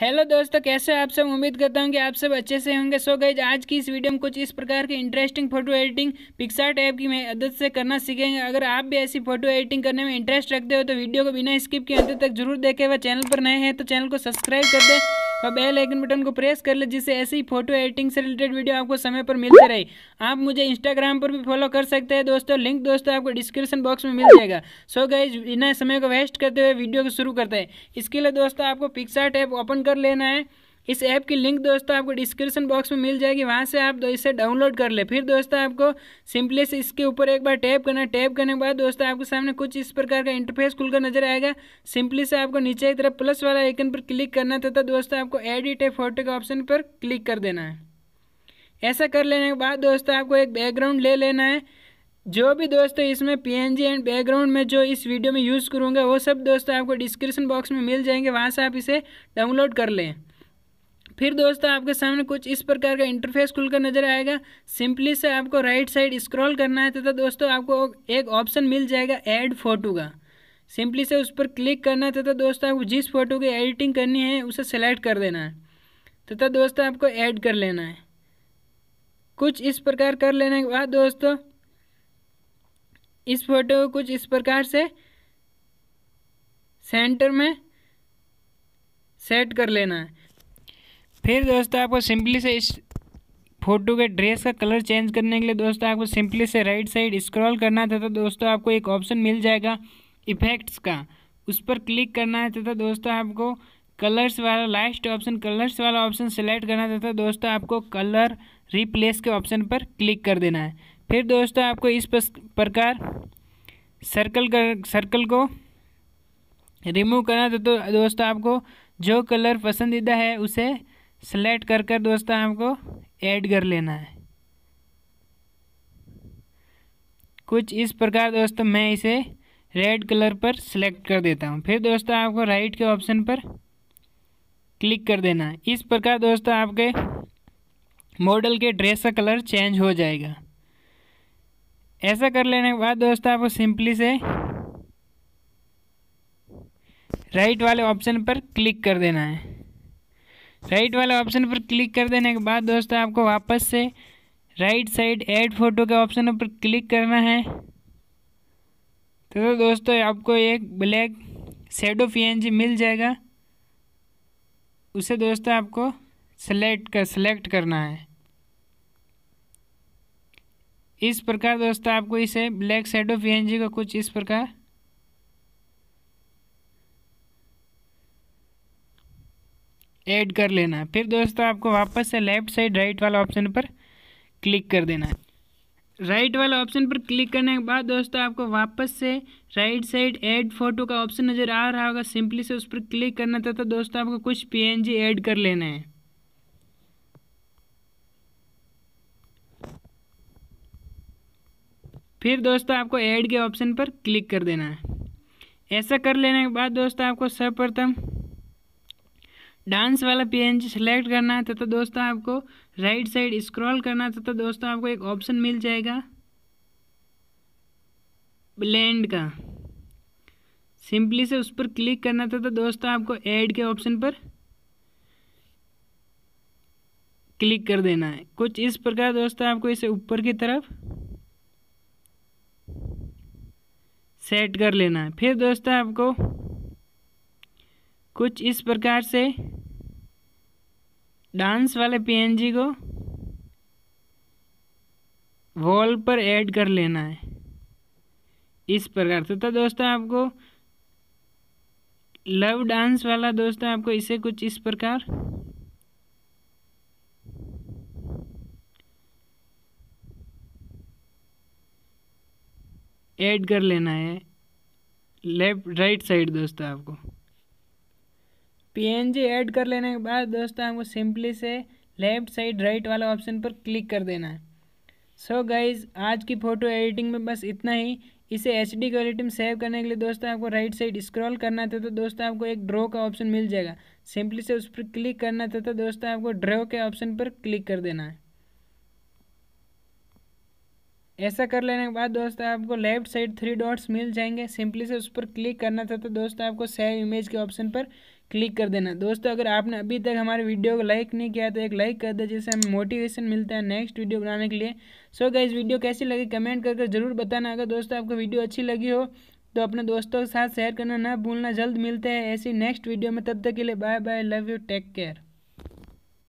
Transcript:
hello दोस्तों कैसे हो आप सब उम्मीद करता हूँ कि आप सब अच्छे से होंगे सो गई आज की इस वीडियो में कुछ इस प्रकार के interesting photo editing PicsArt app की मदद से करना सीखेंगे अगर आप भी ऐसी फोटो एडिटिंग करने में इंटरेस्ट रखते हो तो वीडियो को बिना स्किप के अंत तक जरूर देखें व चैनल पर नए हैं तो चैनल को सब्सक्राइब कर दें और बेल आइकन बटन को प्रेस कर ले जिससे ऐसे ही फोटो एडिटिंग से रिलेटेड वीडियो आपको समय पर मिलते रहे आप मुझे इंस्टाग्राम पर भी फॉलो कर सकते हैं दोस्तों लिंक दोस्तों आपको डिस्क्रिप्शन बॉक्स में मिल जाएगा सो गाइज इन्हें समय को वेस्ट करते हुए वीडियो को शुरू करते हैं इसके लिए दोस्तों आपको पिक्सार्ट ऐप ओपन कर लेना है इस ऐप की लिंक दोस्तों आपको डिस्क्रिप्शन बॉक्स में मिल जाएगी वहाँ से आप दो इसे डाउनलोड कर ले फिर दोस्तों आपको सिंपली से इसके ऊपर एक बार टैप करना टैप करने के बाद दोस्तों आपके सामने कुछ इस प्रकार का इंटरफेस खुलकर नजर आएगा सिंपली से आपको नीचे की तरफ प्लस वाला आइकन पर क्लिक करना तथा दोस्तों आपको एडिट ए फोटो के ऑप्शन पर क्लिक कर देना है ऐसा कर लेने के बाद दोस्तों आपको एक बैकग्राउंड ले लेना है जो भी दोस्तों इसमें पी एंड बैकग्राउंड में जो इस वीडियो में यूज़ करूँगा वो सब दोस्तों आपको डिस्क्रिप्शन बॉक्स में मिल जाएंगे वहाँ से आप इसे डाउनलोड कर लें फिर दोस्तों आपके सामने कुछ इस प्रकार का इंटरफेस खुलकर नजर आएगा सिंपली से आपको राइट साइड स्क्रॉल करना है तथा दोस्तों आपको एक ऑप्शन मिल जाएगा ऐड फोटो का सिंपली से उस पर क्लिक करना है तथा दोस्तों आपको जिस फोटो की एडिटिंग करनी है उसे सेलेक्ट कर देना है तथा दोस्तों आपको ऐड कर लेना है कुछ इस प्रकार कर लेने के बाद दोस्तों इस फोटो को कुछ इस प्रकार से सेंटर में सेट कर लेना है फिर दोस्तों आपको सिंपली से इस फोटो के ड्रेस का कलर चेंज करने के लिए दोस्तों आपको सिंपली से राइट साइड स्क्रॉल करना था तो दोस्तों आपको एक ऑप्शन मिल जाएगा इफेक्ट्स का उस पर क्लिक करना है तथा तो दोस्तों आपको कलर्स वाला लास्ट ऑप्शन कलर्स वाला ऑप्शन सेलेक्ट करना तथा तो दोस्तों आपको कलर रिप्लेस के ऑप्शन पर क्लिक कर देना है फिर दोस्तों आपको इस प्रकार सर्कल कर सर्कल को रिमूव करना तो दोस्तों आपको जो कलर पसंदीदा है उसे सेलेक्ट कर कर दोस्तों हमको ऐड कर लेना है कुछ इस प्रकार दोस्तों मैं इसे रेड कलर पर सिलेक्ट कर देता हूँ फिर दोस्तों आपको राइट के ऑप्शन पर क्लिक कर देना है इस प्रकार दोस्तों आपके मॉडल के ड्रेस का कलर चेंज हो जाएगा ऐसा कर लेने के बाद दोस्तों आपको सिंपली से राइट वाले ऑप्शन पर क्लिक कर देना है राइट वाला ऑप्शन पर क्लिक कर देने के बाद दोस्तों आपको वापस से राइट साइड ऐड फोटो के ऑप्शन पर क्लिक करना है तो दोस्तों आपको एक ब्लैक सेडो पी मिल जाएगा उसे दोस्तों आपको सेलेक्ट कर सेलेक्ट करना है इस प्रकार दोस्तों आपको इसे ब्लैक सेडो पी का कुछ इस प्रकार ऐड कर लेना है फिर दोस्तों आपको वापस से लेफ्ट साइड राइट वाला ऑप्शन पर क्लिक कर देना है राइट वाला ऑप्शन पर क्लिक करने के बाद दोस्तों आपको वापस से राइट साइड ऐड फोटो का ऑप्शन नज़र आ रहा होगा सिंपली से उस पर क्लिक करना था तो दोस्तों आपको कुछ पीएनजी ऐड कर लेना है फिर दोस्तों आपको ऐड के ऑप्शन पर क्लिक कर देना है ऐसा कर लेने के बाद दोस्तों आपको सर्वप्रथम डांस वाला जी सेलेक्ट करना है तथा तो तो दोस्तों आपको राइट साइड स्क्रॉल करना है तथा तो दोस्तों आपको एक ऑप्शन मिल जाएगा ब्लेंड का सिंपली से उस पर क्लिक करना था तो दोस्तों आपको ऐड के ऑप्शन पर क्लिक कर देना है कुछ इस प्रकार दोस्तों आपको इसे ऊपर की तरफ सेट कर लेना है फिर दोस्तों आपको कुछ इस प्रकार से डांस वाले पीएनजी को वॉल पर ऐड कर लेना है इस प्रकार तो दोस्तों आपको लव डांस वाला दोस्तों आपको इसे कुछ इस प्रकार ऐड कर लेना है लेफ्ट राइट साइड दोस्तों आपको पीएनजी ऐड कर लेने के बाद दोस्तों हमको सिंपली से लेफ्ट साइड राइट वाला ऑप्शन पर क्लिक कर देना है सो so गाइज आज की फ़ोटो एडिटिंग में बस इतना ही इसे एच डी क्वालिटी में सेव करने के लिए दोस्तों आपको राइट साइड स्क्रॉल करना था तो दोस्तों आपको एक ड्रॉ का ऑप्शन मिल जाएगा सिंपली से उस पर क्लिक करना था तो दोस्तों आपको ड्रॉ के ऑप्शन पर क्लिक कर देना है ऐसा कर लेने के बाद दोस्तों आपको लेफ्ट साइड थ्री डॉट्स मिल जाएंगे सिंपली से उस पर क्लिक करना था तो दोस्तों आपको सेव इमेज के ऑप्शन पर क्लिक कर देना दोस्तों अगर आपने अभी तक हमारे वीडियो को लाइक नहीं किया तो एक लाइक कर दे जिससे हमें मोटिवेशन मिलता है नेक्स्ट वीडियो बनाने के लिए सो so, गाइज वीडियो कैसी लगी कमेंट करके जरूर बताना अगर दोस्तों आपको वीडियो अच्छी लगी हो तो अपने दोस्तों के साथ शेयर करना ना भूलना जल्द मिलते हैं ऐसी नेक्स्ट वीडियो में तब तक के लिए bye bye love you take care